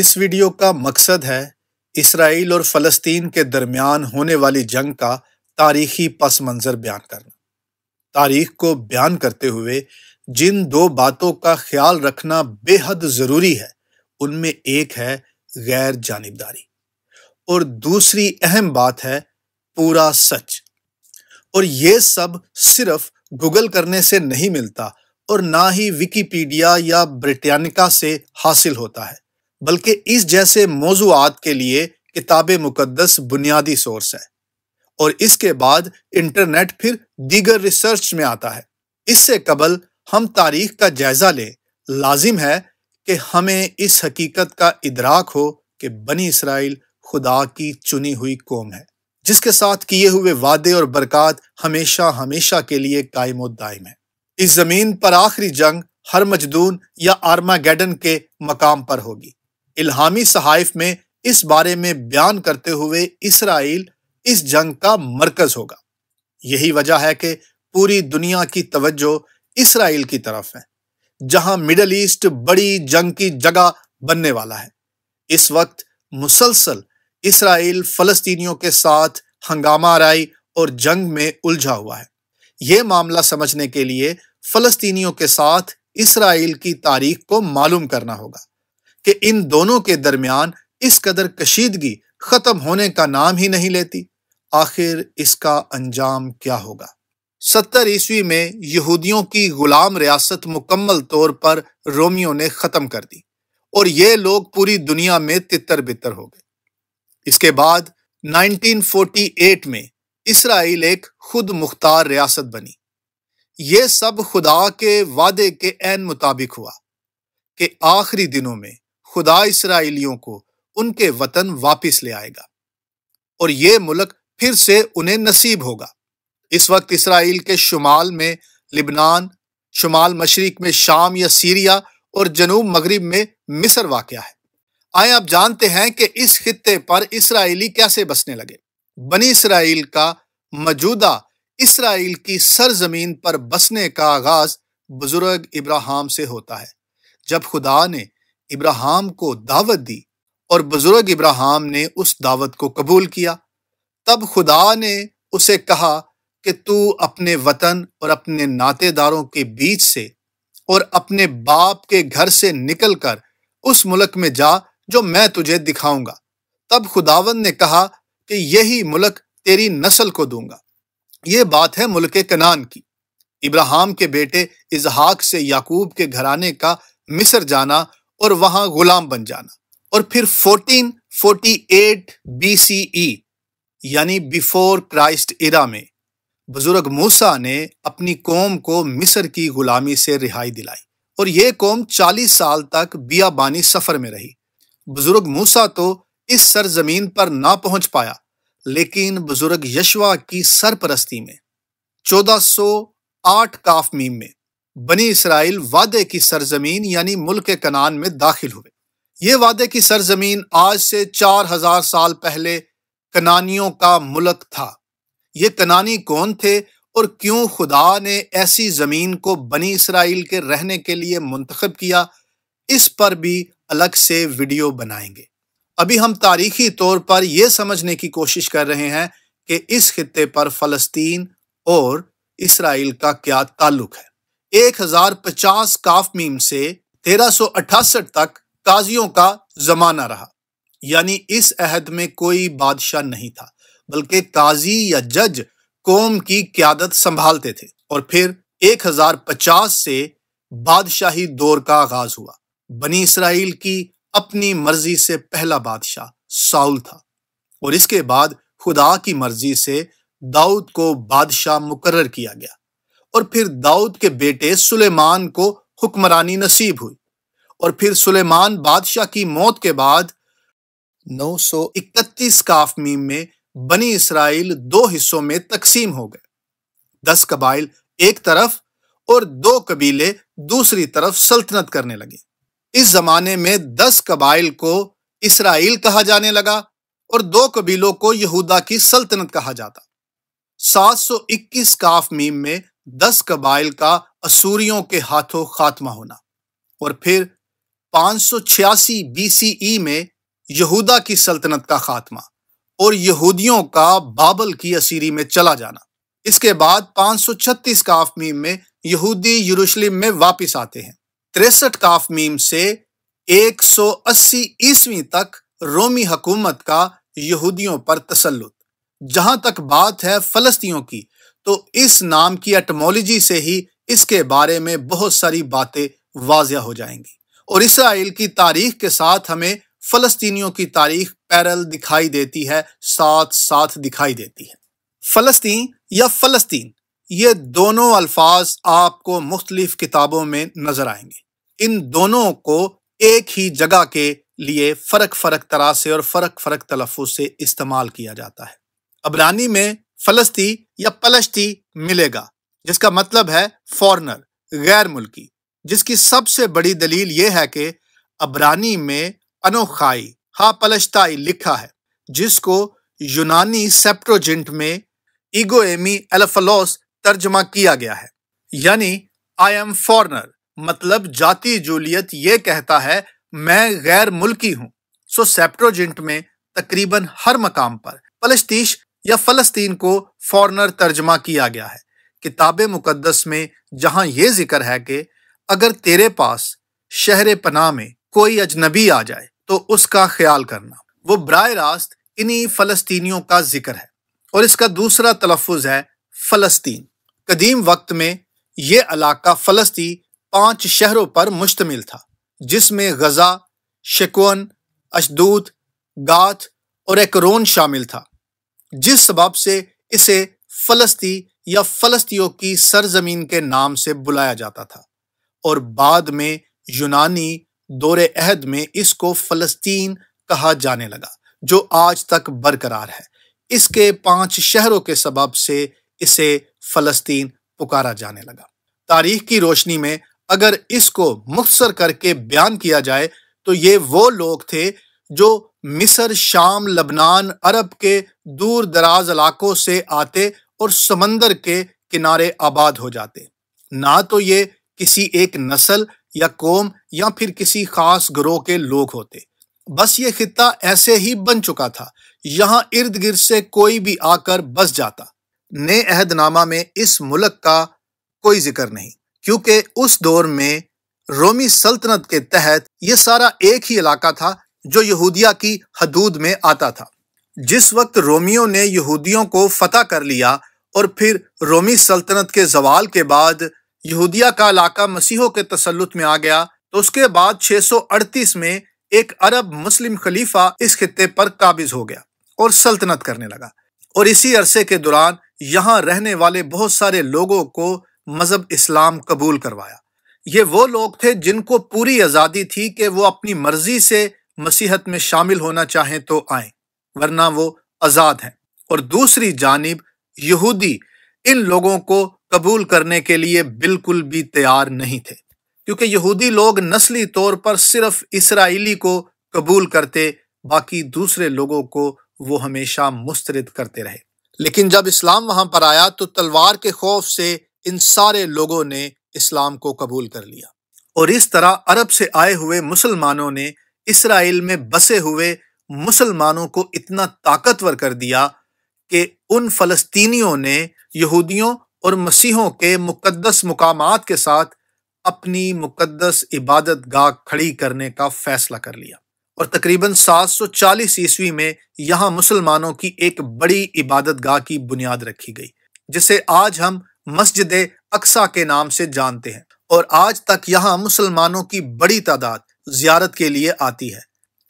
इस वीडियो का मकसद है इसराइल और फ़लस्तीन के दरमियान होने वाली जंग का तारीखी पस मंज़र बयान करना तारीख को बयान करते हुए जिन दो बातों का ख्याल रखना बेहद ज़रूरी है उनमें एक है गैर जानबदारी और दूसरी अहम बात है पूरा सच और ये सब सिर्फ गूगल करने से नहीं मिलता और ना ही विकीपीडिया या ब्रिटानिका से हासिल होता है बल्कि इस जैसे मौजूद के लिए किताब मुकदस बुनियादी सोर्स है और इसके बाद इंटरनेट फिर दीगर रिसर्च में आता है इससे कबल हम तारीख का जायजा लें लाजिम है कि हमें इस हकीकत का इदराक हो कि बनी इसराइल खुदा की चुनी हुई कौम है जिसके साथ किए हुए वादे और बरकत हमेशा हमेशा के लिए कायम दायम है इस जमीन पर आखिरी जंग हर मजदून या आर्मा गैडन के मकाम पर होगी इल्हामी सहाइफ में इस बारे में बयान करते हुए इसराइल इस जंग का मरकज होगा यही वजह है कि पूरी दुनिया की तवज्जो इसराइल की तरफ है जहां मिडल ईस्ट बड़ी जंग की जगह बनने वाला है इस वक्त मुसलसल इसराइल फलस्तीनियों के साथ हंगामा राई और जंग में उलझा हुआ है यह मामला समझने के लिए फलस्तीनियों के साथ इसराइल की तारीख को मालूम करना होगा कि इन दोनों के दरमियान इस कदर कशीदगी खत्म होने का नाम ही नहीं लेती आखिर इसका अंजाम क्या होगा सत्तर ईस्वी में यहूदियों की गुलाम रियासत मुकम्मल तौर पर रोमियो ने खत्म कर दी और ये लोग पूरी दुनिया में तितर बितर हो गए इसके बाद 1948 में इसराइल एक खुद मुख्तार रियासत बनी ये सब खुदा के वादे के एन मुताबिक हुआ कि आखिरी दिनों में खुदा इसराइलियों को उनके वतन वापस ले आएगा और ये मुल्क फिर से उन्हें नसीब होगा इस वक्त इसराइल के शुमाल में लिबनान शुमाल मशरक में शाम या सीरिया और जनूब मगरब में मिस्र वाक़ है आए आप जानते हैं कि इस खत्े पर इसराइली कैसे बसने लगे बनी इसराइल का मौजूदा इसराइल की सरजमीन पर बसने का आगाज बुजुर्ग इब्राहम से होता है जब खुदा ने इब्राहिम को दावत दी और बुजुर्ग इब्राहिम ने उस दावत को कबूल किया तब खुदा ने उसे कहा कि तू अपने वतन और अपने नातेदारों के बीच से और अपने बाप के घर से निकलकर उस मुल्क में जा जो मैं तुझे दिखाऊंगा तब खुदावन ने कहा कि यही मुल्क तेरी नस्ल को दूंगा ये बात है मुल्क कनान की इब्राहिम के बेटे इजहाक से याकूब के घराने का मिस्र जाना और वहां गुलाम बन जाना और फिर 1448 बीसीई e, यानी बिफोर क्राइस्ट इरा में बुजुर्ग मूसा ने अपनी कौम को मिस्र की गुलामी से रिहाई दिलाई और ये कौम 40 साल तक बियाबानी सफर में रही बुजुर्ग मूसा तो इस सरजमीन पर ना पहुंच पाया लेकिन बुजुर्ग यशवा की सरपरस्ती में 1408 काफ मीम में बनी इसराइल वादे की सरजमीन यानी मुल्क कनान में दाखिल हुए ये वादे की सरजमीन आज से चार हजार साल पहले कनानियों का मुल्क था ये कनानी कौन थे और क्यों खुदा ने ऐसी जमीन को बनी इसराइल के रहने के लिए मुंतखब किया इस पर भी अलग से वीडियो बनाएंगे अभी हम तारीखी तौर पर यह समझने की कोशिश कर रहे हैं कि इस खत्े पर फलस्तीन और इसराइल का क्या ताल्लुक है 1050 काफ मीम से 1368 तक काजियों का जमाना रहा यानी इस अहद में कोई बादशाह नहीं था बल्कि काजी या जज कौम की क्यादत संभालते थे और फिर 1050 से बादशाही दौर का आगाज हुआ बनी इसराइल की अपनी मर्जी से पहला बादशाह साउल था और इसके बाद खुदा की मर्जी से दाऊद को बादशाह मुकर्र किया गया और फिर दाऊद के बेटे सुलेमान को हुक्मरानी नसीब हुई और फिर सुलेमान बादशाह की मौत के बाद 931 काफमी में बनी इसराइल दो हिस्सों में तकसीम हो गए दस कबाइल एक तरफ और दो कबीले दूसरी तरफ सल्तनत करने लगे इस जमाने में दस कबाइल को इसराइल कहा जाने लगा और दो कबीलों को यहूदा की सल्तनत कहा जाता 721 काफ मीम में दस कबाइल का असूरियों के हाथों खात्मा होना और फिर 586 बीसीई e में यहूदा की सल्तनत का खात्मा और यहूदियों का बाबल की असीरी में चला जाना इसके बाद 536 काफमीम में यहूदी यरूशलेम में वापस आते हैं तिरसठ काफमीम से 180 ईस्वी तक रोमी हकूमत का यहूदियों पर तसल्लुत जहां तक बात है फलस्तियों की तो इस नाम की एटमोलॉजी से ही इसके बारे में बहुत सारी बातें वाजिया हो जाएंगी और इसराइल की तारीख के साथ हमें फलस्तीनियों की तारीख पैरल दिखाई देती है साथ साथ दिखाई देती है फलस्तीन या फलस्तीन ये दोनों अल्फाज आपको मुख्तलिफ किताबों में नजर आएंगे इन दोनों को एक ही जगह के लिए फ़र्क फ़र्क तरह से और फ़र्क फ़र्क तलफ़ से इस्तेमाल किया जाता है अबरानी में फलस्ती या पलश्ती मिलेगा जिसका मतलब है फॉरनर गैर मुल्की जिसकी सबसे बड़ी दलील यह है कि अबरानी में अनोखाई हा पलश्ताई लिखा है जिसको यूनानी सेप्टोजेंट में ईगोएमी एलफलोस तर्जमा किया गया है यानी आई एम फॉरनर मतलब जाति जूलियत यह कहता है मैं गैर मुल्की हूं सो सेप्टोजेंट में तकरीबन हर मकाम पर पलस्तीश या फलस्तीन को फॉरनर तर्जमा किया गया है किताब मुकदस में जहां यह जिक्र है कि अगर तेरे पास शहर पनाह में कोई अजनबी आ जाए तो उसका ख्याल करना वो बरह रास्त इन्हीं फलस्तियों का जिक्र है और इसका दूसरा तलफ़ है फलस्तीन कदीम वक्त में यह इलाका फलस्ती पांच शहरों पर मुश्तमिल था जिसमें गजा शिकवन अशदूत गाथ और एकरोन शामिल था जिस सबाब से इसे फलस्ती या फलस्तियों की सरजमीन के नाम से बुलाया जाता था और बाद में यूनानी दौरे अहद में इसको फलस्तीन कहा जाने लगा जो आज तक बरकरार है इसके पांच शहरों के सबब से इसे फलस्तीन पुकारा जाने लगा तारीख की रोशनी में अगर इसको मुख्तर करके बयान किया जाए तो ये वो लोग थे जो मिस्र शाम लबनान अरब के दूर दराज इलाकों से आते और समंदर के किनारे आबाद हो जाते ना तो ये किसी एक नस्ल या कौम या फिर किसी खास ग्रोह के लोग होते बस ये खत्ता ऐसे ही बन चुका था यहाँ इर्द गिर्द से कोई भी आकर बस जाता नए अहदनामा में इस मुल्क का कोई जिक्र नहीं क्योंकि उस दौर में रोमी सल्तनत के तहत ये सारा एक ही इलाका था जो यहूदिया की हदूद में आता था जिस वक्त रोमियो ने यहूदियों को फतह कर लिया और फिर रोमी सल्तनत के जवाल के बाद यहूदिया का इलाका मसीहों के तसलुत में आ गया तो उसके बाद 638 में एक अरब मुस्लिम खलीफा इस खत्े पर काबिज हो गया और सल्तनत करने लगा और इसी अरसे के दौरान यहाँ रहने वाले बहुत सारे लोगों को मजहब इस्लाम कबूल करवाया ये वो लोग थे जिनको पूरी आज़ादी थी कि वो अपनी मर्जी से मसीहत में शामिल होना चाहें तो आए वरना वो आज़ाद हैं और दूसरी जानब यहूदी इन लोगों को कबूल करने के लिए बिल्कुल भी तैयार नहीं थे क्योंकि यहूदी लोग नस्ली तौर पर सिर्फ इसराइली को कबूल करते बाकी दूसरे लोगों को वो हमेशा मुस्तरद करते रहे लेकिन जब इस्लाम वहां पर आया तो तलवार के खौफ से इन सारे लोगों ने इस्लाम को कबूल कर लिया और इस तरह अरब से आए हुए मुसलमानों ने इसराइल में बसे हुए मुसलमानों को इतना ताकतवर कर दिया कि उन फलस्तीनियों ने यहूदियों और मसीहों के मुकद्दस मुकाम के साथ अपनी मुकद्दस इबादत गाह खड़ी करने का फैसला कर लिया और तकरीबन 740 ईस्वी में यहां मुसलमानों की एक बड़ी इबादत गाह की बुनियाद रखी गई जिसे आज हम मस्जिद अक्सा के नाम से जानते हैं और आज तक यहां मुसलमानों की बड़ी तादाद जियारत के लिए आती है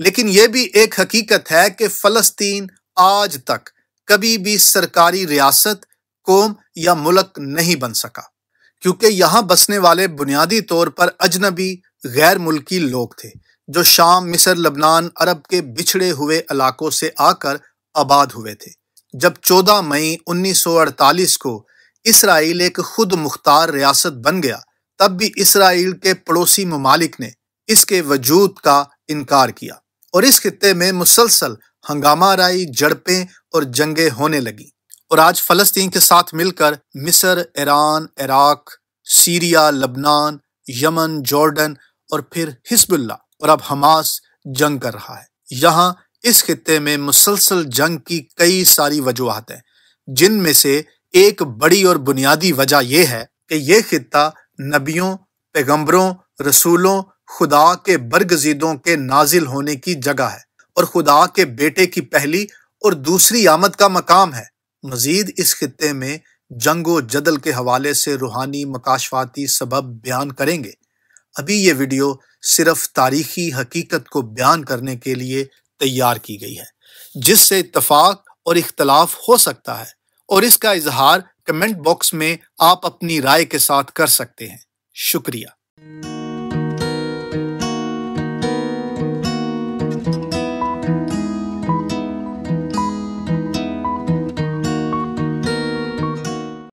लेकिन यह भी एक हकीकत है कि फ़लस्तीन आज तक कभी भी सरकारी रियासत कौम या मुल्क नहीं बन सका क्योंकि यहां बसने वाले बुनियादी तौर पर अजनबी गैर मुल्की लोग थे जो शाम मिस्र लबनान अरब के बिछड़े हुए इलाकों से आकर आबाद हुए थे जब 14 मई 1948 को इसराइल एक खुद मुख्तार रियासत बन गया तब भी इसराइल के पड़ोसी ममालिक ने इसके वजूद का इनकार किया और इस खत्े में मुसलसल हंगामा राई जड़पें और जंगें होने लगी और आज फलस्तीन के साथ मिलकर मिस्र ईरान इराक सीरिया लबनान यमन जॉर्डन और फिर हिजबुल्ला और अब हमास जंग कर रहा है यहाँ इस खत्े में मुसलसल जंग की कई सारी वजूहत हैं जिनमें से एक बड़ी और बुनियादी वजह यह है कि यह खत्ता नबियों पैगंबरों रसूलों खुदा के बरगजीदों के नाजिल होने की जगह है और खुदा के बेटे की पहली और दूसरी आमद का मकाम है मजीद इस खत्े में जंगो जदल के हवाले से रूहानी मकाशवाती सबब बयान करेंगे अभी ये वीडियो सिर्फ तारीखी हकीकत को बयान करने के लिए तैयार की गई है जिससे इतफाक और इख्तलाफ हो सकता है और इसका इजहार कमेंट बॉक्स में आप अपनी राय के साथ कर सकते हैं शुक्रिया